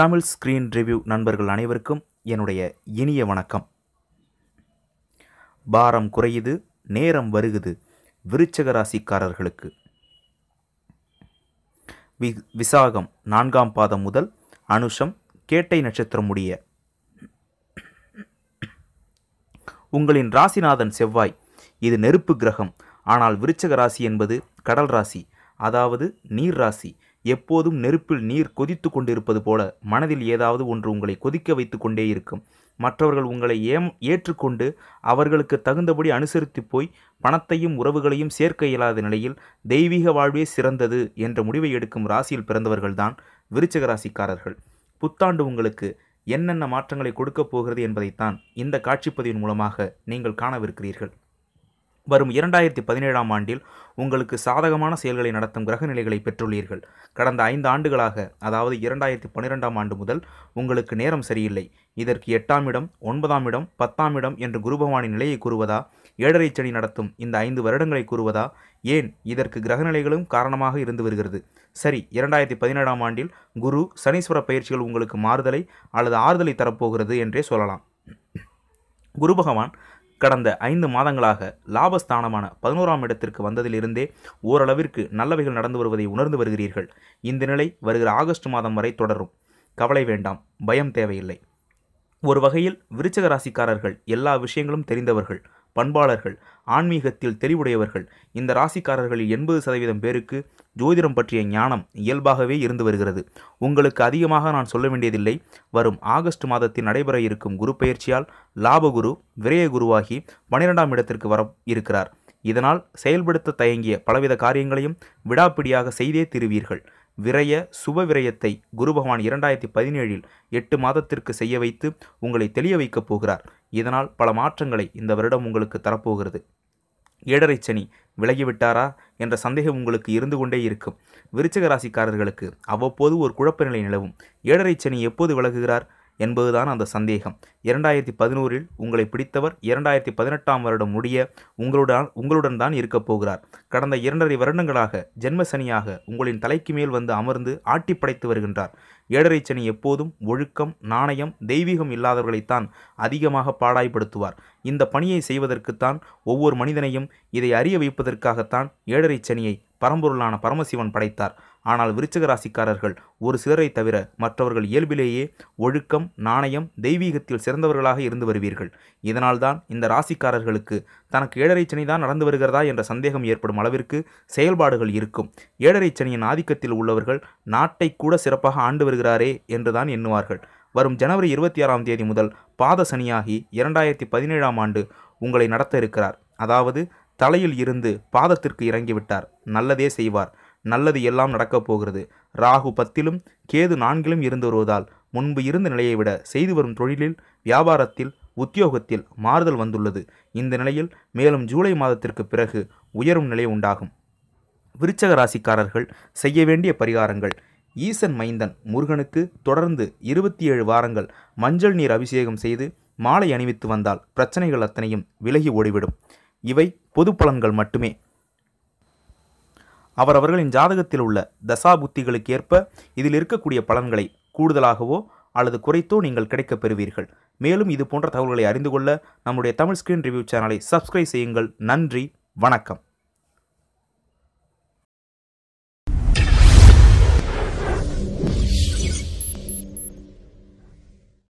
Tamil screen review நண்பர்கள் அனைவருக்கும் என்னுடைய இனிய வணக்கம் பாரம் குறையுது நேரம் வருகுது விருச்சக ராசிக்காரர்களுக்கு வி விசாகம் நான்காம் பாதம் முதல் அனுஷம் கேட்டை நட்சத்திரம் முடிய உங்களின் ராசிநாதன் செவ்வாய் இது நெருப்பு கிரகம் ஆனால் விருச்சக ராசி என்பது கடல் ராசி அதாவது நீர் ராசி எப்போதும் நெருப்பில் நீர் கொதித்து கொண்டிருப்பது போல மனதில் ஏதாவது ஒன்று உங்களை கொதிக்க வைத்து கொண்டே இருக்கும் மற்றவர்கள் உங்களை ஏம் ஏற்றுக்கொண்டு அவர்களுக்கு தகுந்தபடி அனுசரித்து போய் பணத்தையும் உறவுகளையும் சேர்க்க இயலாத நிலையில் தெய்வீக வாழ்வே சிறந்தது என்ற முடிவை எடுக்கும் ராசியில் பிறந்தவர்கள்தான் விருச்சக ராசிக்காரர்கள் புத்தாண்டு உங்களுக்கு என்னென்ன மாற்றங்களை கொடுக்கப் போகிறது என்பதைத்தான் இந்த காட்சிப்பதிவின் மூலமாக நீங்கள் காணவிருக்கிறீர்கள் வரும் இரண்டாயிரத்தி பதினேழாம் ஆண்டில் உங்களுக்கு சாதகமான செயல்களை நடத்தும் கிரகநிலைகளை பெற்றுள்ளீர்கள் கடந்த ஐந்து ஆண்டுகளாக அதாவது இரண்டாயிரத்தி பன்னிரெண்டாம் ஆண்டு முதல் உங்களுக்கு நேரம் சரியில்லை இதற்கு எட்டாம் இடம் ஒன்பதாம் இடம் பத்தாம் இடம் என்று குருபவானின் நிலையை கூறுவதா ஏழரை சனி நடத்தும் இந்த ஐந்து வருடங்களை கூறுவதா ஏன் இதற்கு கிரகநிலைகளும் காரணமாக இருந்து வருகிறது சரி இரண்டாயிரத்தி பதினேழாம் ஆண்டில் குரு சனீஸ்வர பயிற்சிகள் உங்களுக்கு மாறுதலை அல்லது ஆறுதலை தரப்போகிறது என்றே சொல்லலாம் குரு பகவான் கடந்த ஐந்து மாதங்களாக லாபஸ்தானமான பதினோராம் இடத்திற்கு வந்ததிலிருந்தே ஓரளவிற்கு நல்லவைகள் நடந்து வருவதை உணர்ந்து வருகிறீர்கள் இந்த நிலை வருகிற ஆகஸ்ட் மாதம் வரை தொடரும் கவலை வேண்டாம் பயம் தேவையில்லை ஒரு வகையில் விருச்சக ராசிக்காரர்கள் எல்லா விஷயங்களும் தெரிந்தவர்கள் பண்பாளர்கள் ஆன்மீகத்தில் தெளிவுடையவர்கள் இந்த ராசிக்காரர்களில் எண்பது சதவீதம் பேருக்கு ஜோதிடம் பற்றிய ஞானம் இயல்பாகவே இருந்து வருகிறது உங்களுக்கு அதிகமாக நான் சொல்ல வேண்டியதில்லை வரும் ஆகஸ்ட் மாதத்தில் நடைபெற இருக்கும் குரு பயிற்சியால் லாபகுரு விரய குருவாகி பனிரெண்டாம் இடத்திற்கு வர இருக்கிறார் இதனால் செயல்படுத்த தயங்கிய பலவித காரியங்களையும் விடாப்பிடியாக செய்தே திருவீர்கள் விரய சுப விரயத்தை குரு பகவான் இரண்டாயிரத்தி பதினேழில் எட்டு மாதத்திற்கு செய்ய வைத்து உங்களை தெளிய வைக்கப் போகிறார் இதனால் பல மாற்றங்களை இந்த வருடம் உங்களுக்கு தரப்போகிறது ஏழரை சனி விலகிவிட்டாரா என்ற சந்தேகம் உங்களுக்கு இருந்து கொண்டே இருக்கும் விருச்சக ராசிக்காரர்களுக்கு அவ்வப்போது ஒரு குழப்ப நிலை நிலவும் ஏழரை சனி எப்போது விலகுகிறார் என்பதுதான் அந்த சந்தேகம் இரண்டாயிரத்தி பதினோரில் உங்களை பிடித்தவர் இரண்டாயிரத்தி பதினெட்டாம் வருடம் முடிய உங்களுடன் உங்களுடன் தான் இருக்கப் போகிறார் கடந்த இரண்டரை வருடங்களாக ஜென்மசனியாக உங்களின் தலைக்கு மேல் வந்து அமர்ந்து ஆட்டி படைத்து வருகின்றார் ஏழரை சனி எப்போதும் ஒழுக்கம் நாணயம் தெய்வீகம் இல்லாதவர்களைத்தான் அதிகமாக பாடாய்படுத்துவார் இந்த பணியை செய்வதற்குத்தான் ஒவ்வொரு மனிதனையும் இதை அறிய வைப்பதற்காகத்தான் ஏழரை சனியை பரம்பொருளான பரமசிவன் படைத்தார் ஆனால் விருச்சக ராசிக்காரர்கள் ஒரு சிலரை தவிர மற்றவர்கள் இயல்பிலேயே ஒழுக்கம் நாணயம் தெய்வீகத்தில் சிறந்தவர்களாக இருந்து வருவீர்கள் இதனால்தான் இந்த ராசிக்காரர்களுக்கு தனக்கு ஏழரை சனி தான் நடந்து வருகிறதா என்ற சந்தேகம் ஏற்படும் அளவிற்கு செயல்பாடுகள் இருக்கும் ஏழரை சனியின் ஆதிக்கத்தில் உள்ளவர்கள் நாட்டை கூட சிறப்பாக ஆண்டு வருகிறாரே என்றுதான் எண்ணுவார்கள் வரும் ஜனவரி இருபத்தி ஆறாம் தேதி முதல் பாத சனியாகி இரண்டாயிரத்தி பதினேழாம் ஆண்டு உங்களை நடத்த இருக்கிறார் அதாவது தலையில் இருந்து பாதத்திற்கு இறங்கிவிட்டார் நல்லதே செய்வார் நல்லது எல்லாம் நடக்கப் போகிறது ராகு பத்திலும் கேது நான்கிலும் இருந்து வருவதால் முன்பு இருந்த நிலையை விட செய்து வரும் தொழிலில் வியாபாரத்தில் உத்தியோகத்தில் மாறுதல் வந்துள்ளது இந்த நிலையில் மேலும் ஜூலை மாதத்திற்கு பிறகு உயரும் நிலை உண்டாகும் விருச்சக ராசிக்காரர்கள் செய்ய வேண்டிய பரிகாரங்கள் ஈசன் மைந்தன் முருகனுக்கு தொடர்ந்து இருபத்தி ஏழு வாரங்கள் மஞ்சள் நீர் அபிஷேகம் செய்து மாலை அணிவித்து வந்தால் பிரச்சனைகள் அத்தனையும் விலகி ஓடிவிடும் இவை பொது பலன்கள் மட்டுமே அவர் அவர்களின் ஜாதகத்தில் உள்ள தசா புத்திகளுக்கு ஏற்ப இதில் இருக்கக்கூடிய பலன்களை கூடுதலாகவோ அல்லது குறைத்தோ நீங்கள் கிடைக்கப் பெறுவீர்கள் மேலும் இது போன்ற தகவல்களை அறிந்து கொள்ள நம்முடைய தமிழ் ஸ்கிரீன் ரிவ்யூ சேனலை சப்ஸ்கிரைப் செய்யுங்கள் நன்றி வணக்கம்